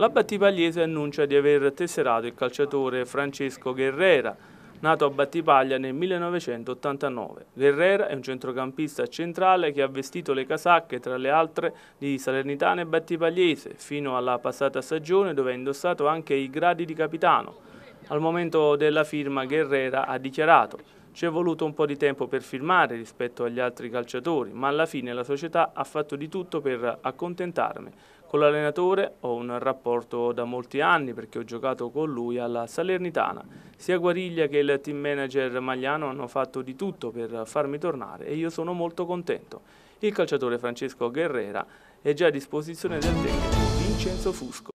l'Abbatti Pagliese annuncia di aver tesserato il calciatore Francesco Guerrera, nato a Battipaglia nel 1989. Guerrera è un centrocampista centrale che ha vestito le casacche, tra le altre, di Salernitana e Battipagliese, fino alla passata stagione dove ha indossato anche i gradi di capitano. Al momento della firma Guerrera ha dichiarato ci è voluto un po' di tempo per firmare rispetto agli altri calciatori, ma alla fine la società ha fatto di tutto per accontentarmi. Con l'allenatore ho un rapporto da molti anni perché ho giocato con lui alla Salernitana. Sia Guariglia che il team manager Magliano hanno fatto di tutto per farmi tornare e io sono molto contento. Il calciatore Francesco Guerrera è già a disposizione del tecnico Vincenzo Fusco.